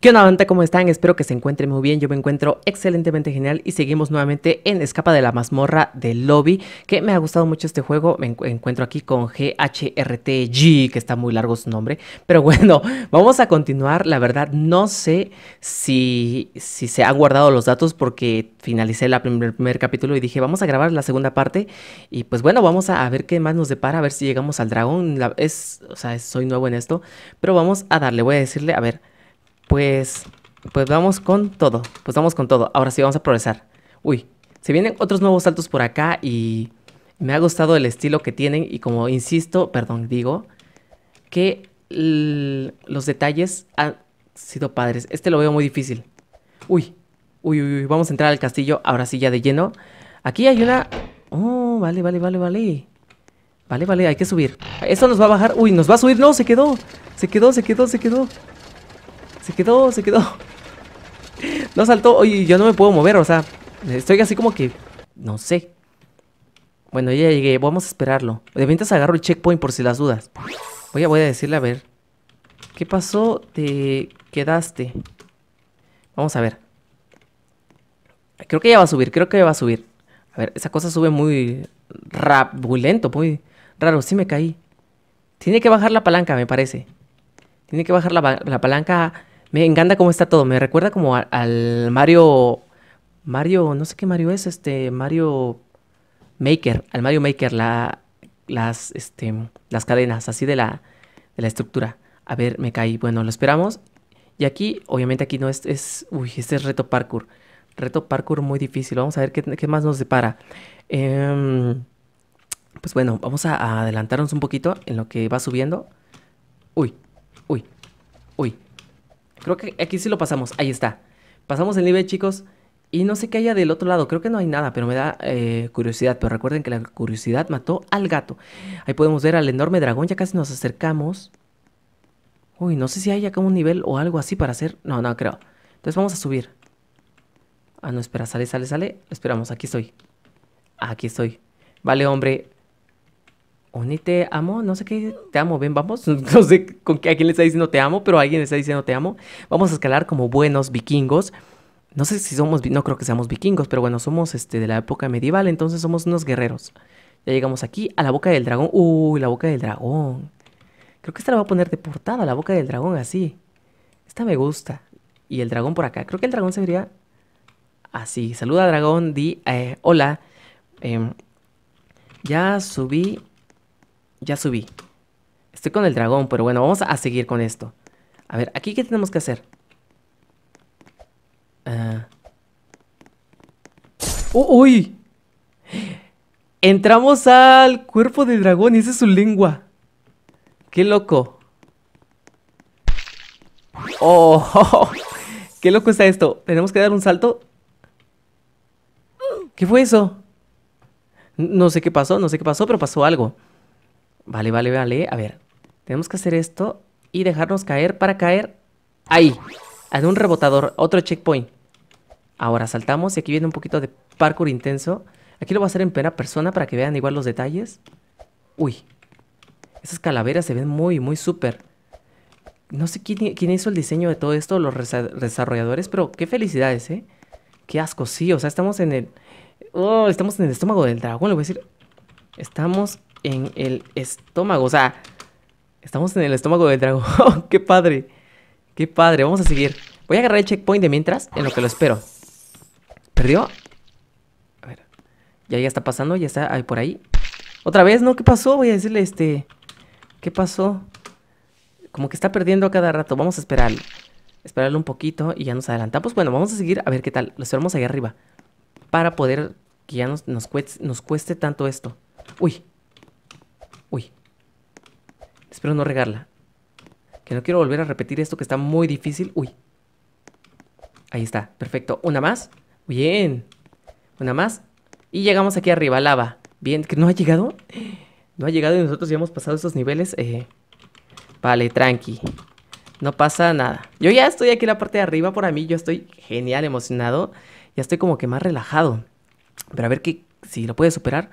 ¿Qué onda, gente? ¿Cómo están? Espero que se encuentren muy bien. Yo me encuentro excelentemente genial y seguimos nuevamente en Escapa de la mazmorra del lobby, que me ha gustado mucho este juego. Me encuentro aquí con GHRTG, que está muy largo su nombre. Pero bueno, vamos a continuar. La verdad, no sé si, si se han guardado los datos porque finalicé el primer capítulo y dije, vamos a grabar la segunda parte. Y pues bueno, vamos a, ver qué más nos depara, a ver si llegamos al dragón. es, o sea, soy nuevo en esto, pero vamos a darle. Voy a decirle, a ver... Pues, pues vamos con todo. Pues vamos con todo. Ahora sí, vamos a progresar. Uy, se vienen otros nuevos saltos por acá y me ha gustado el estilo que tienen. Y como insisto, perdón, digo que los detalles han sido padres. Este lo veo muy difícil. Uy, uy, uy, vamos a entrar al castillo ahora sí ya de lleno. Aquí hay una... Oh, vale, vale, vale, vale. Vale, vale, hay que subir. Esto nos va a bajar. Uy, nos va a subir. No, se quedó. Se quedó, se quedó, se quedó. Se quedó, se quedó. No saltó. Oye, yo no me puedo mover, o sea, estoy así como que... No sé. Bueno, ya llegué. Vamos a esperarlo. De mientras agarro el checkpoint por si las dudas. Voy a, voy a decirle a ver. ¿Qué pasó? Te quedaste. Vamos a ver. Creo que ya va a subir, creo que ya va a subir. A ver, esa cosa sube muy muy lento, muy raro. Sí me caí. Tiene que bajar la palanca, me parece. Tiene que bajar la, la palanca me encanta cómo está todo. Me recuerda como al Mario. Mario, no sé qué Mario es, este. Mario Maker. Al Mario Maker, la, las, este, las cadenas, así de la, de la estructura. A ver, me caí. Bueno, lo esperamos. Y aquí, obviamente, aquí no es. uy, este es reto parkour. Reto parkour muy difícil. Vamos a ver qué, más nos depara. Em, pues bueno, vamos a adelantarnos un poquito en lo que va subiendo. Uy, uy, uy. Creo que aquí sí lo pasamos. Ahí está. Pasamos el nivel, chicos. Y no sé qué haya del otro lado. Creo que no hay nada, pero me da eh, curiosidad. Pero recuerden que la curiosidad mató al gato. Ahí podemos ver al enorme dragón. Ya casi nos acercamos. Uy, no sé si hay acá un nivel o algo así para hacer. No, no creo. Entonces vamos a subir. Ah, no, espera. Sale, sale, sale. Esperamos. Aquí estoy. Aquí estoy. Vale, hombre. Oni, te amo, no sé qué, te amo, ven, vamos. No sé con qué, a quién le está diciendo te amo, pero alguien le está diciendo te amo. Vamos a escalar como buenos vikingos. No sé si somos, no creo que seamos vikingos, pero bueno, somos este, de la época medieval, entonces somos unos guerreros. Ya llegamos aquí a la boca del dragón. Uy, la boca del dragón. Creo que esta la voy a poner de portada, la boca del dragón, así. Esta me gusta. Y el dragón por acá. Creo que el dragón se vería así. Saluda, dragón, di eh, hola. Em, ya subí ya subí. Estoy con el dragón, pero bueno, vamos a seguir con esto. A ver, ¿aquí qué tenemos que hacer? Ah. Oh, ¡Uy! Entramos al cuerpo del dragón y esa es su lengua. ¡Qué loco! ¡Oh! ¡Qué loco está esto! ¿Tenemos que dar un salto? ¿Qué fue eso? No sé qué pasó, no sé qué pasó, pero pasó algo. Vale, vale, vale. A ver, tenemos que hacer esto y dejarnos caer para caer ahí. En un rebotador, otro checkpoint. Ahora saltamos y aquí viene un poquito de parkour intenso. Aquí lo voy a hacer en primera persona para que vean igual los detalles. Uy, esas calaveras se ven muy, muy súper. No sé quién, hizo el diseño de todo esto, los desarrolladores, pero qué felicidades, ¿eh? Qué asco, sí, o sea, estamos en el... Oh, estamos en el estómago del dragón, le voy a decir. Estamos en el estómago. O sea, estamos en el estómago del dragón. ¡Qué padre! ¡Qué padre! Vamos a seguir. Voy a agarrar el checkpoint de mientras, en lo que lo espero. ¿Perdió? A ver. Ya, está pasando, ya está ahí por ahí. ¿Otra vez? No, ¿qué pasó? Voy a decirle este... ¿Qué pasó? Como que está perdiendo a cada rato. Vamos a esperar, esperarle un poquito y ya nos adelantamos. Pues bueno, vamos a seguir a ver qué tal. Lo esperamos ahí arriba. Para poder que ya nos, nos cueste tanto esto. Uy, Espero no regarla. Que no quiero volver a repetir esto que está muy difícil. Uy. Ahí está, perfecto. Una más. Bien. Una más. Y llegamos aquí arriba, lava. Bien, que no ha llegado. No ha llegado y nosotros ya hemos pasado estos niveles. Eh. Vale, tranqui. No pasa nada. Yo ya estoy aquí en la parte de arriba por mí. Yo estoy genial, emocionado. Ya estoy como que más relajado. Pero a ver que, si lo puede superar.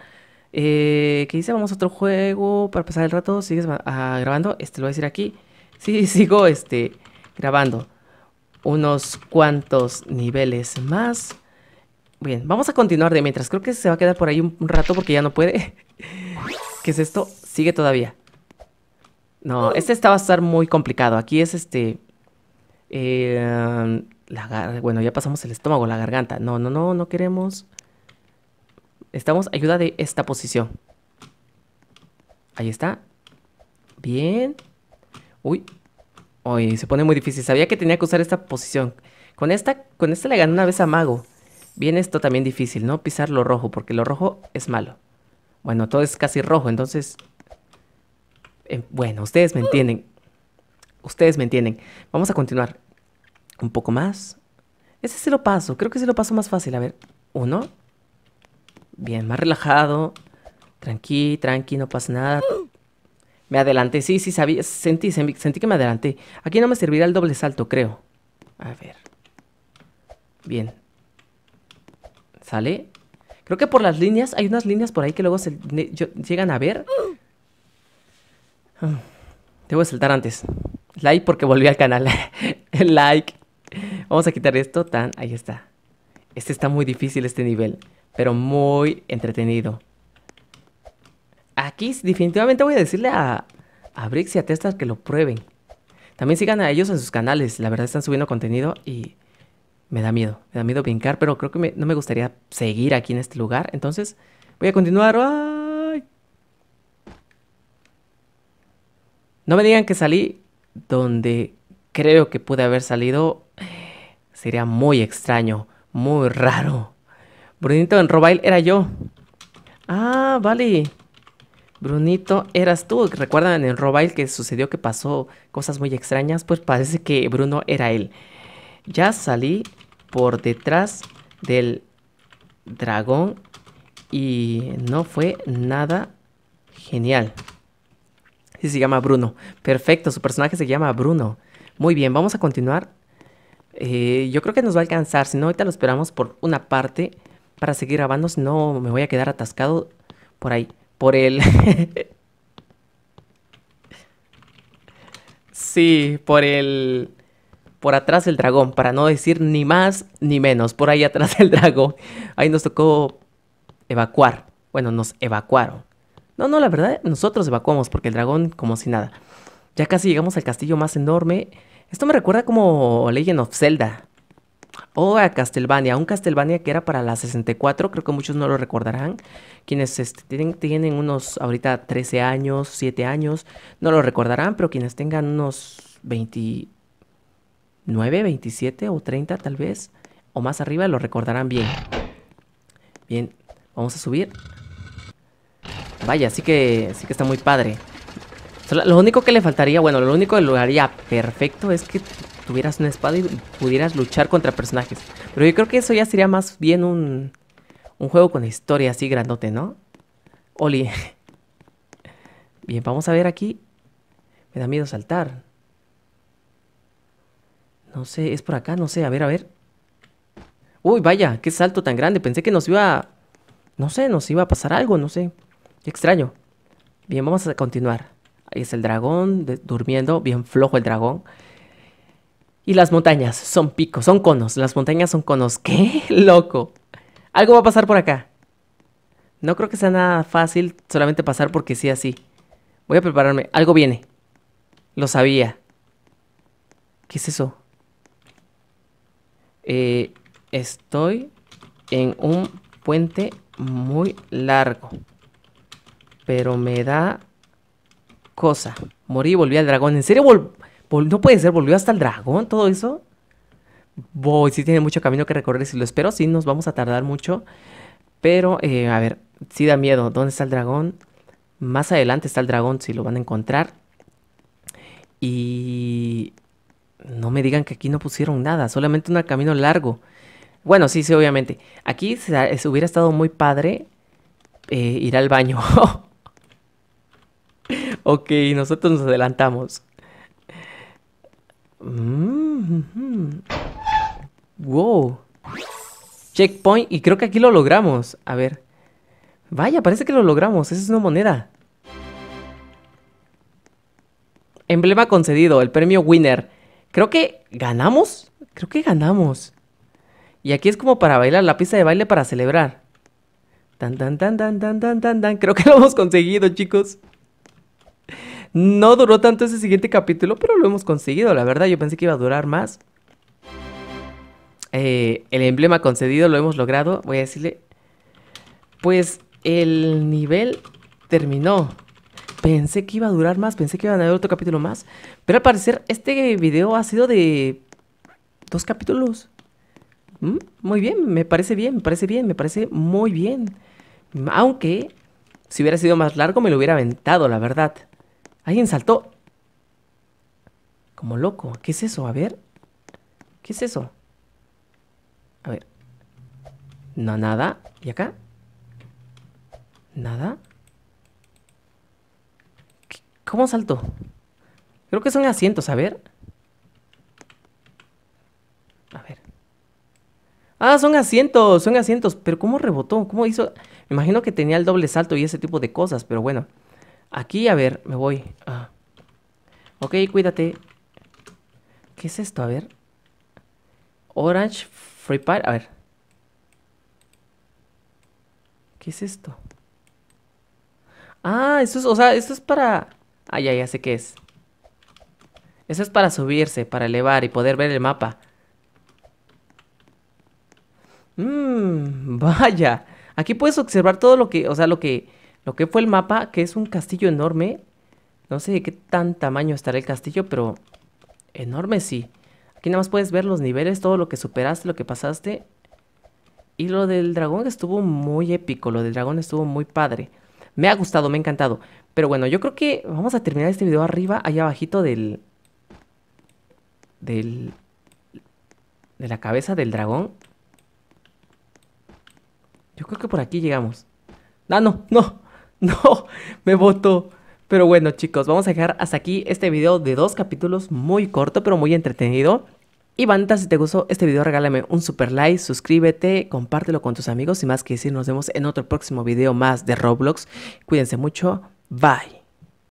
Eh, que dice, vamos a otro juego para pasar el rato. ¿Sigues ah, grabando? Este lo voy a decir aquí. Sí, sigo este, grabando unos cuantos niveles más. Bien, vamos a continuar de mientras. Creo que se va a quedar por ahí un, rato porque ya no puede. ¿Qué es esto? Sigue todavía. No, oh. este está va a estar muy complicado. Aquí es este... Eh, bueno, ya pasamos el estómago, la garganta. No, no, no, no queremos estamos ayuda de esta posición. Ahí está. Bien. Uy. Uy, se pone muy difícil. Sabía que tenía que usar esta posición. Con esta, con esta le gané una vez a Mago. Bien, esto también difícil, ¿no? Pisar lo rojo, porque lo rojo es malo. Bueno, todo es casi rojo, entonces... Em, bueno, ustedes me entienden. Ustedes me entienden. Vamos a continuar. Un poco más. Ese sí lo paso. Creo que sí lo paso más fácil. A ver. Uno. Bien, más relajado. Tranqui, tranqui, no pasa nada. Me adelanté, sí, sí, sabía, sentí, sentí que me adelanté. Aquí no me servirá el doble salto, creo. A ver. Bien. ¿Sale? Creo que por las líneas, hay unas líneas por ahí que luego se llegan a ver. Debo ah, saltar antes. Like porque volví al canal. like. Vamos a quitar esto. Tan, ahí está. Este está muy difícil, este nivel pero muy entretenido. Aquí definitivamente voy a decirle a, Brix y a Testar que lo prueben. También sigan a ellos en sus canales. La verdad están subiendo contenido y me da miedo. Me da miedo brincar, pero creo que no me gustaría seguir aquí en este lugar. Entonces voy a continuar. ¡Ay! No me digan que salí donde creo que pude haber salido. Sería muy extraño, muy raro. Brunito en Robile era yo. Ah, vale. Brunito, eras tú. ¿Recuerdan en Robile que sucedió que pasó cosas muy extrañas? Pues parece que Bruno era él. Ya salí por detrás del dragón y no fue nada genial. Sí, se llama Bruno. Perfecto, su personaje se llama Bruno. Muy bien, vamos a continuar. Eh, yo creo que nos va a alcanzar, si no ahorita lo esperamos por una parte para seguir grabando, si no me voy a quedar atascado por ahí, por el... sí, por el... Por atrás del dragón, para no decir ni más ni menos, por ahí atrás del dragón. Ahí nos tocó evacuar. Bueno, nos evacuaron. No, no, la verdad, nosotros evacuamos porque el dragón como si nada. Ya casi llegamos al castillo más enorme. Esto me recuerda como Legend of Zelda o a Castelvania, un Castelvania que era para la 64, creo que muchos no lo recordarán, quienes este, tienen, unos ahorita 13 años, 7 años, no lo recordarán, pero quienes tengan unos 29, 27 o 30 tal vez, o más arriba, lo recordarán bien. Bien, vamos a subir. Vaya, así que, sí que está muy padre. Lo único que le faltaría, bueno, lo único que lo haría perfecto es que tuvieras una espada y pudieras luchar contra personajes. Pero yo creo que eso ya sería más bien un, un juego con historia así grandote, ¿no? Oli. Bien, vamos a ver aquí. Me da miedo saltar. No sé, es por acá, no sé, a ver, a ver. Uy, vaya, qué salto tan grande. Pensé que nos iba... No sé, nos iba a pasar algo, no sé. Qué extraño. Bien, vamos a continuar. Ahí es el dragón durmiendo, bien flojo el dragón. Y las montañas son picos, son conos. Las montañas son conos. ¡Qué loco! Algo va a pasar por acá. No creo que sea nada fácil solamente pasar porque sí así. Voy a prepararme. Algo viene. Lo sabía. ¿Qué es eso? Eh, estoy en un puente muy largo. Pero me da cosa. Morí y volví al dragón. ¿En serio volví? No puede ser, volvió hasta el dragón, todo eso. Voy, sí tiene mucho camino que recorrer, si lo espero, sí nos vamos a tardar mucho. Pero, eh, a ver, sí da miedo. ¿Dónde está el dragón? Más adelante está el dragón, si lo van a encontrar. Y no me digan que aquí no pusieron nada, solamente un camino largo. Bueno, sí, sí, obviamente. Aquí se, hubiera estado muy padre eh, ir al baño. ok, nosotros nos adelantamos. Mm, mm, mm. Wow. Checkpoint. Y creo que aquí lo logramos. A ver. Vaya, parece que lo logramos. Esa es una moneda. Emblema concedido. El premio winner. Creo que ganamos. Creo que ganamos. Y aquí es como para bailar la pista de baile para celebrar. tan, tan, tan, tan, tan, tan, Creo que lo hemos conseguido, chicos. No duró tanto ese siguiente capítulo, pero lo hemos conseguido, la verdad. Yo pensé que iba a durar más. Eh, el emblema concedido lo hemos logrado. Voy a decirle. Pues el nivel terminó. Pensé que iba a durar más, pensé que iba a haber otro capítulo más. Pero al parecer este video ha sido de dos capítulos. Mm, muy bien, me parece bien, me parece bien, me parece muy bien. Aunque si hubiera sido más largo me lo hubiera aventado, la verdad. Alguien saltó. Como loco. ¿Qué es eso? A ver. ¿Qué es eso? A ver. No, nada. ¿Y acá? Nada. ¿Cómo saltó? Creo que son asientos. A ver. A ver. Ah, son asientos. Son asientos. Pero ¿cómo rebotó? ¿Cómo hizo? Me imagino que tenía el doble salto y ese tipo de cosas. Pero bueno. Aquí, a ver, me voy. Ah. Ok, cuídate. ¿Qué es esto? A ver. Orange Free Fire. A ver. ¿Qué es esto? Ah, eso es, o sea, esto es para... Ay, ah, ya, ya sé qué es. Eso es para subirse, para elevar y poder ver el mapa. Mmm, vaya. Aquí puedes observar todo lo que, o sea, lo que lo que fue el mapa, que es un castillo enorme. No sé de qué tan tamaño estará el castillo, pero enorme sí. Aquí nada más puedes ver los niveles, todo lo que superaste, lo que pasaste. Y lo del dragón estuvo muy épico, lo del dragón estuvo muy padre. Me ha gustado, me ha encantado. Pero bueno, yo creo que vamos a terminar este video arriba, allá abajito del... Del... De la cabeza del dragón. Yo creo que por aquí llegamos. Ah, no, no. No, me votó. Pero bueno, chicos, vamos a dejar hasta aquí este video de dos capítulos muy corto, pero muy entretenido. Y banda, si te gustó este video, regálame un super like, suscríbete, compártelo con tus amigos. Y más que decir, nos vemos en otro próximo video más de Roblox. Cuídense mucho. Bye.